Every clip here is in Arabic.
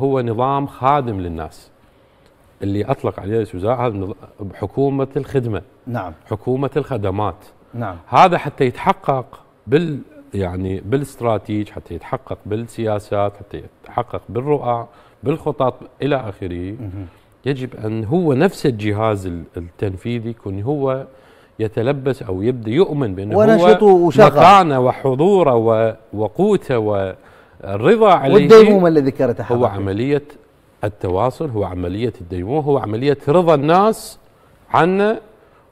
هو نظام خادم للناس اللي اطلق عليه الشجاع هذا حكومه الخدمه نعم حكومه الخدمات نعم هذا حتى يتحقق بال يعني بالاستراتيج حتى يتحقق بالسياسات حتى يتحقق بالرؤى بالخطط الى اخره يجب ان هو نفس الجهاز التنفيذي يكون هو يتلبس او يبدا يؤمن بانه هو مكانه وحضوره وقوته و الرضا عليه والديمومة اللي ذكرتها هو عملية التواصل هو عملية الديمومة هو عملية رضا الناس عنا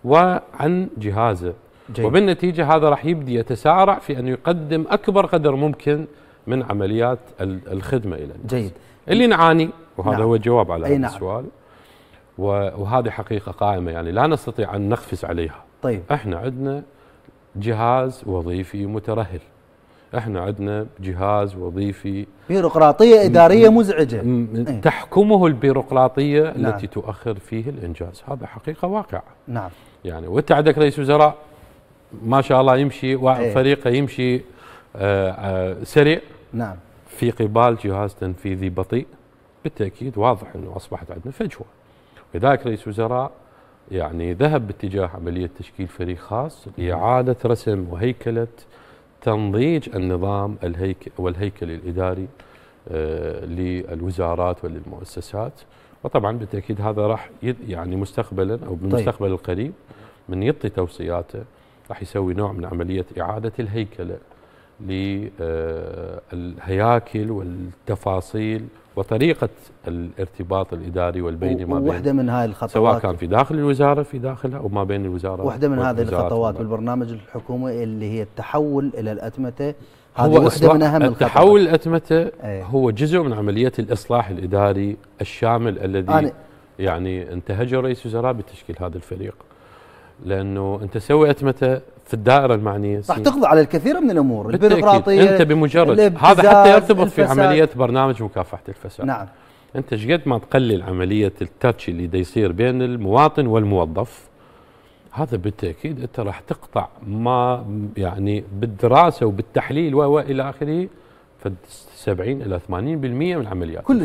وعن جهازه جيد. وبالنتيجة هذا راح يبدي يتسارع في أن يقدم أكبر قدر ممكن من عمليات الخدمة إلى الناس جيد اللي نعاني وهذا نعم. هو الجواب على هذا نعم. السؤال وهذه حقيقة قائمة يعني لا نستطيع أن نقفز عليها طيب احنا عندنا جهاز وظيفي مترهل احنا عندنا جهاز وظيفي بيروقراطيه اداريه مزعجه إيه. تحكمه البيروقراطيه نعم. التي تؤخر فيه الانجاز هذا حقيقه واقع نعم يعني وانت عندك رئيس وزراء ما شاء الله يمشي إيه. فريقه يمشي آآ آه، آآ آه، سريع نعم في قبال جهاز تنفيذي بطيء بالتاكيد واضح انه اصبحت عندنا فجوه لذلك رئيس وزراء يعني ذهب باتجاه عمليه تشكيل فريق خاص لاعاده رسم وهيكله تنضيج النظام الهيكل والهيكل الإداري آه، للوزارات وللمؤسسات وطبعا بالتأكيد هذا راح يعني مستقبلا أو طيب. بالمستقبل طيب. القريب من يعطي توصياته راح يسوي نوع من عملية إعادة الهيكلة آه، للهياكل والتفاصيل وطريقة الارتباط الإداري والبيني ما بين واحدة من هاي الخطوات سواء كان في داخل الوزارة في داخلها أو ما بين الوزارة واحدة من هذه الخطوات بالبرنامج الحكومي اللي هي التحول إلى الأتمتة هذه واحدة من أهم الخطوات التحول الأتمتة إيه. هو جزء من عملية الإصلاح الإداري الشامل الذي يعني انتهجه رئيس الوزراء بتشكيل هذا الفريق لانه انت سوي اتمته في الدائره المعنيه راح تقضي على الكثير من الامور البيروقراطيه انت بمجرد هذا حتى يرتبط في عمليه برنامج مكافحه الفساد نعم انت قد ما تقلل عمليه التاتش اللي دا يصير بين المواطن والموظف هذا بالتاكيد انت راح تقطع ما يعني بالدراسه وبالتحليل والى اخره ف 70 الى 80% من العمليات كل